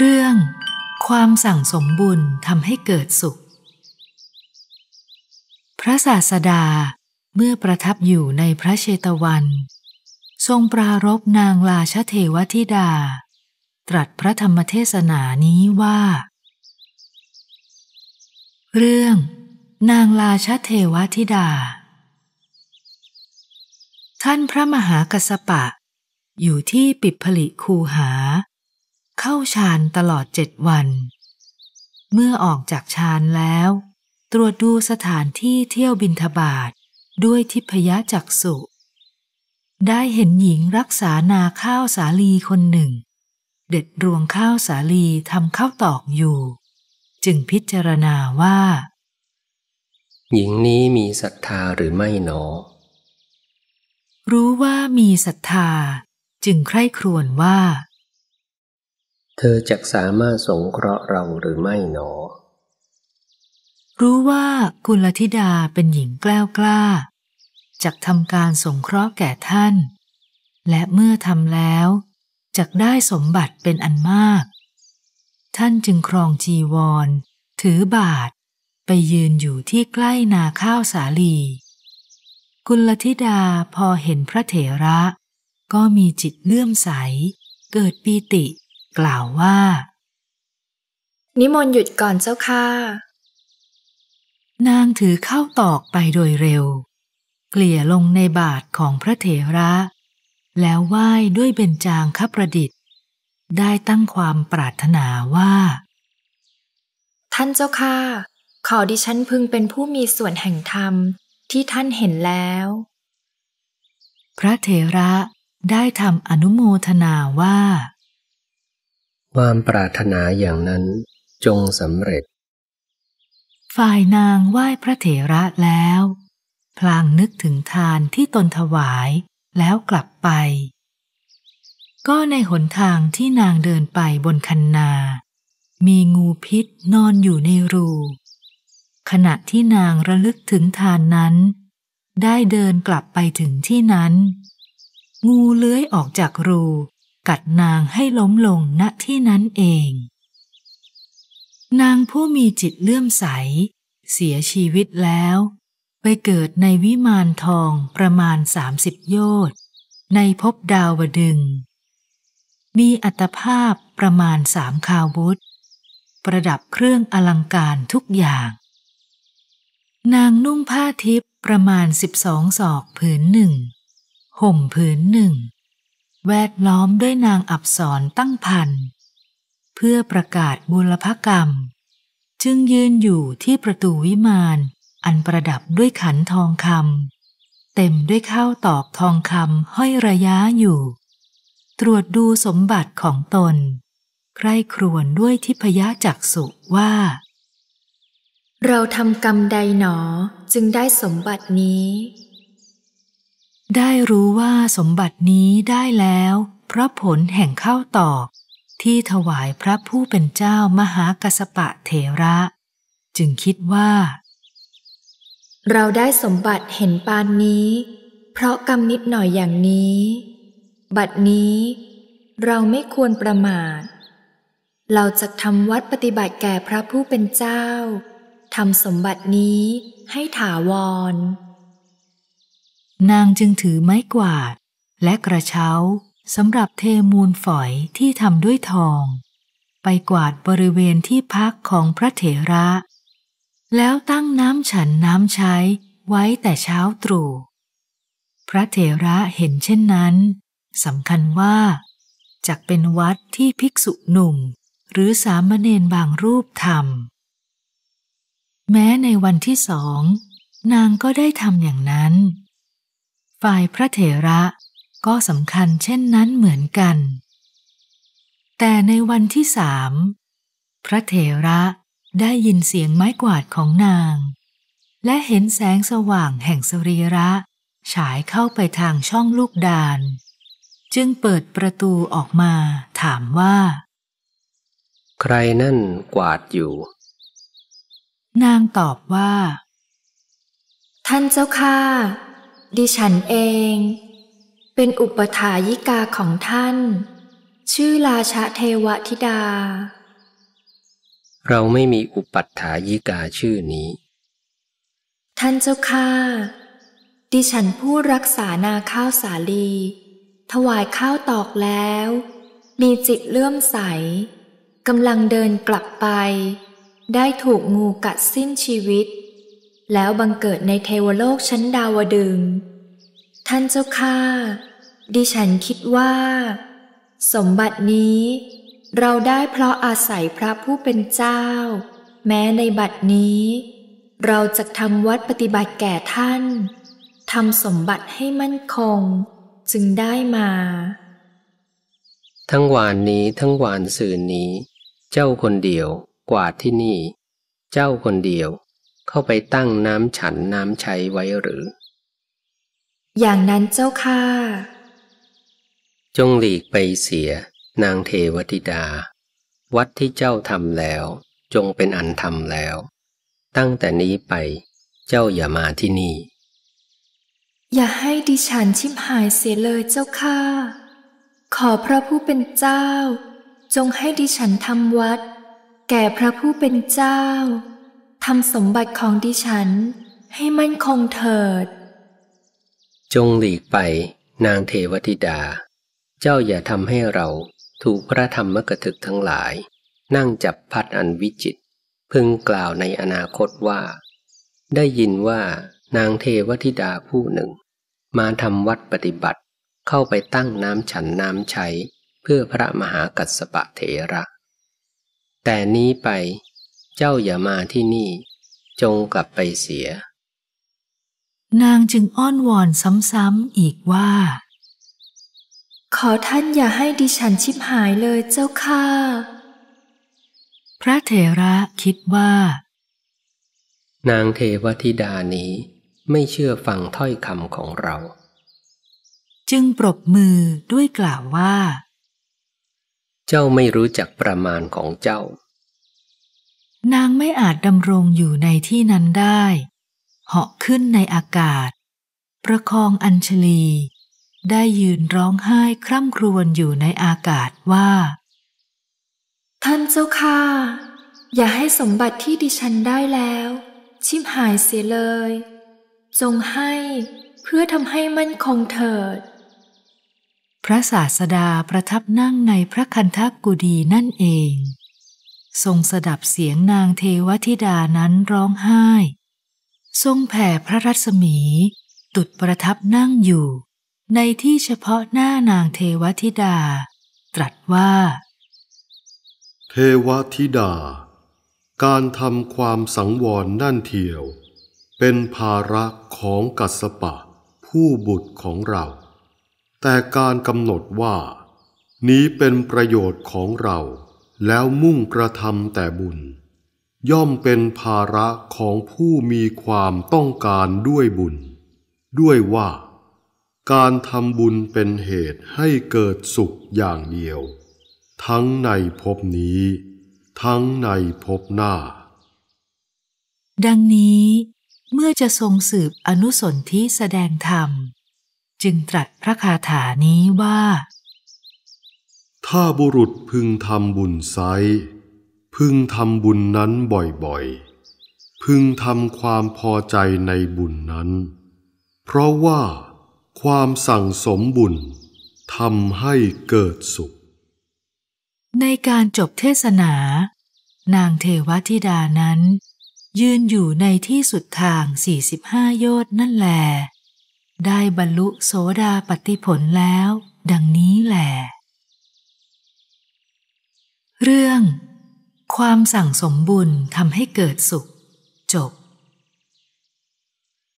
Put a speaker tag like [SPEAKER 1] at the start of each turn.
[SPEAKER 1] เรื่องความสั่งสมบุญทำให้เกิดสุข พระศาสดาเมื่อประทับอยู่ในพระเชตวัน ทรงปรารบนางลาชเทวธิดา ตรัสพระธรรมเทศนานี้ว่า เรื่อง นางลาชเทวธิดา ท่านพระมหากัสปะ อยู่ที่ปิดผลิคูหาเข้าฌานตลอดเจ็ดวัน เมื่อออกจากฌานแล้ว ตรวจดูสถานที่เที่ยวบินทบาทด้วยทิพยจักษุ ได้เห็นหญิงรักษานาข้าวสาลีคนหนึ่ง เด็ดรวงข้าวสาลีทำข้าวตอกอยู่ จึงพิจารณาว่า
[SPEAKER 2] หญิงนี้มีศรัทธาหรือไม่หนอ
[SPEAKER 1] รู้ว่ามีศรัทธา จึงใคร่ครวญว่า
[SPEAKER 2] เธอจะสามารถสงเคราะห์เราหรือไม่หนอ
[SPEAKER 1] รู้ว่ากุลธิดาเป็นหญิงแกล้วกล้าจากทำการสงเคราะห์แก่ท่าน และเมื่อทำแล้วจกได้สมบัติเป็นอันมาก ท่านจึงครองจีวร ถือบาทไปยืนอยู่ที่ใกล้นาข้าวสาลี กุลธิดาพอเห็นพระเถระ ก็มีจิตเลื่อมใส เกิดปีติกล่าวว่า นิมนต์หยุดก่อนเจ้าค่ะ นางถือข้าวตอกไปโดยเร็ว เกลี่ยลงในบาทของพระเถระ แล้วไหว้ด้วยเบญจางคประดิษฐ์ ได้ตั้งความปราร
[SPEAKER 3] ถนาว่า ท่านเจ้าค่ะ ขอดิฉันพึงเป็นผู้มีส่วนแห่งธรรมที่ท่านเห็นแล้ว พระเถ
[SPEAKER 1] ระได้ทำอนุโมทนาว่า
[SPEAKER 2] ความปรารถนาอย่างนั้นจงสำเร็จ
[SPEAKER 1] ฝ่ายนางไหว้พระเถระแล้ว พลางนึกถึงทานที่ตนถวายแล้วกลับไป ก็ในหนทางที่นางเดินไปบนคันนา มีงูพิษนอนอยู่ในรู ขณะที่นางระลึกถึงทานนั้น ได้เดินกลับไปถึงที่นั้น งูเลื้อยออกจากรูกัดนางให้ล้มลงณที่นั้นเอง นางผู้มีจิตเลื่อมใส เสียชีวิตแล้ว ไปเกิดในวิมานทองประมาณสามสิบโยชน์ในภพดาวดึง มีอัตภาพประมาณสามคาวุธ ประดับเครื่องอลังการทุกอย่าง นางนุ่งผ้าทิพย์ประมาณสิบสองศอกผืนหนึ่ง ห่มผืนหนึ่งแวดล้อมด้วยนางอับสรตั้งพัน เพื่อประกาศบุรพกรรม จึงยืนอยู่ที่ประตูวิมาน อันประดับด้วยขันทองคำ เต็มด้วยข้าวตอกทองคำห้อยระยะอยู่ ตรวจดูสมบัติของตน ใคร่ครวญด้วยทิพยจักสุ
[SPEAKER 3] ว่า เราทำกรรมใดหนอ จึงได้สมบัตินี้ได้รู้ว่า
[SPEAKER 1] สมบัตินี้ได้แล้ว เพราะผลแห่งข้าวตอกที่ถวายพระผู้เป็นเจ้ามหากัสปะเถระ จึงคิดว่า
[SPEAKER 3] เราได้สมบัติเห็นปานนี้ เพราะกรรมนิดหน่อยอย่างนี้ บัดนี้เราไม่ควรประมาทเราจะทำวัดปฏิบัติแก่พระผู้เป็นเจ้าทำสมบัตินี้ให้ถาวร
[SPEAKER 1] นางจึงถือไม้กวาด และกระเช้าสำหรับเทมูลฝอยที่ทำด้วยทอง ไปกวาดบริเวณที่พักของพระเถระ แล้วตั้งน้ำฉันน้ำใช้ไว้แต่เช้าตรู่ พระเถระเห็นเช่นนั้นสำคัญว่าจะกเป็นวัดที่ภิกษุหนุ่ม หรือสามเณรบางรูปทำแม้ในวันที่สอง นางก็ได้ทำอย่างนั้นฝ่ายพระเถระก็สำคัญเช่นนั้นเหมือนกัน แต่ในวันที่สามพระเถระได้ยินเสียงไม้กวาดของนาง และเห็นแสงสว่างแห่งสรีระ ฉายเข้าไปทางช่องลูกดาน จึงเปิดประตูออกมาถามว่า
[SPEAKER 2] ใครนั่นกวาดอยู่
[SPEAKER 3] นางตอบว่า ท่านเจ้าค่ะดิฉันเอง เป็นอุปถายิกาของท่าน ชื่อราชเทวธิดา
[SPEAKER 2] เราไม่มีอุปัฏฐายิกาชื่อนี้
[SPEAKER 3] ท่านเจ้าค่ะ ดิฉันผู้รักษานาข้าวสาลี ถวายข้าวตอกแล้ว มีจิตเลื่อมใสกำลังเดินกลับไป ได้ถูกงูกัดสิ้นชีวิตแล้วบังเกิดในเทวโลกชั้นดาวดึง ท่านเจ้าข้าดิฉันคิดว่า สมบัตินี้ เราได้เพราะอาศัยพระผู้เป็นเจ้า แม้ในบัดนี้ เราจะทำวัดปฏิบัติแก่ท่านทำสมบัติให้มั่นคง จึงได้มา
[SPEAKER 2] ทั้งวานนี้ทั้งวานสื่อนี้ เจ้าคนเดียวกวาดที่นี่ เจ้าคนเดียวเข้าไปตั้งน้ำฉันน้ำใช้ไว้หรือ
[SPEAKER 3] อย่างนั้นเจ้าค่ะ
[SPEAKER 2] จงหลีกไปเสียนางเทวติดา วัดที่เจ้าทำแล้ว จงเป็นอันทำแล้ว ตั้งแต่นี้ไป เจ้าอย่ามาที่นี่
[SPEAKER 3] อย่าให้ดิฉันชิมหายเสียเลยเจ้าค่ะ ขอพระผู้เป็นเจ้า จงให้ดิฉันทำวัด แก่พระผู้เป็นเจ้าทำสมบัติของดิฉันให้มั่นคงเถิด
[SPEAKER 2] จงหลีกไปนางเทวธิดา เจ้าอย่าทำให้เราถูกพระธรรมกระถึกทั้งหลาย นั่งจับพัดอันวิจิต พึงกล่าวในอนาคตว่า ได้ยินว่านางเทวธิดาผู้หนึ่งมาทำวัดปฏิบัติเข้าไปตั้งน้ำฉันน้ำใช้เพื่อพระมหากัสสปะเถระ แต่นี้ไปเจ้าอย่ามาที่นี่ จงกลับไปเสีย
[SPEAKER 1] นางจึงอ้อนวอนซ้ำๆอีกว่า
[SPEAKER 3] ขอท่านอย่าให้ดิฉันชิบหายเลยเจ้าค่ะพระเถระคิดว่า
[SPEAKER 2] นางเทวธิดานี้ไม่เชื่อฟังถ้อยคำของเรา
[SPEAKER 1] จึงปรบมือด้วยกล่าวว่า
[SPEAKER 2] เจ้าไม่รู้จักประมาณของเจ้า
[SPEAKER 1] นางไม่อาจดำรงอยู่ในที่นั้นได้ เหาะขึ้นในอากาศ ประคองอัญชลี ได้
[SPEAKER 3] ยืนร้องไห้คร่ำครวญอยู่ในอากาศว่า ท่านเจ้าค่ะอย่าให้สมบัติที่ดิฉันได้แล้ว ชิมหายเสียเลย จงให้เพื่อทำให้มั่นคงเถิด
[SPEAKER 1] พระศาสดาประทับนั่งในพระคันธกุดีนั่นเองทรงสดับเสียงนางเทวธิดานั้นร้องไห้ ทรงแผ่พระรัศมี ตุดประทับนั่งอยู่ ในที่เฉพาะหน้านางเทวธิดา ตรัสว่า
[SPEAKER 4] เทวธิดา การทำความสังวรนั่นเทียว เป็นภาระของกัสปะ ผู้บุตรของเรา แต่การกำหนดว่านี้เป็นประโยชน์ของเราแล้วมุ่งกระทำแต่บุญ ย่อมเป็นภาระของผู้มีความต้องการด้วยบุญ ด้วยว่าการทำบุญเป็นเหตุให้เกิดสุขอย่างเดียว ทั้งในภพนี้ ทั้งในภพหน้า
[SPEAKER 1] ดังนี้เมื่อจะทรงสืบอนุสนธิแสดงธรรม จึงตรัสพระคาถานี้ว่า
[SPEAKER 4] ถ้าบุรุษพึงทำบุญไซ พึงทำบุญนั้นบ่อยๆ พึงทำความพอใจในบุญนั้น เพราะว่าความสั่งสมบุญทำให้เกิดสุข
[SPEAKER 1] ในการจบเทศนา นางเทวธิดานั้น ยืนอยู่ในที่สุดทาง 45 โยชนนั่นแหลได้บรรลุโสดาปติผลแล้ว ดังนี้แหละเรื่อง ความสั่งสมบุญทำให้เกิดสุข จบ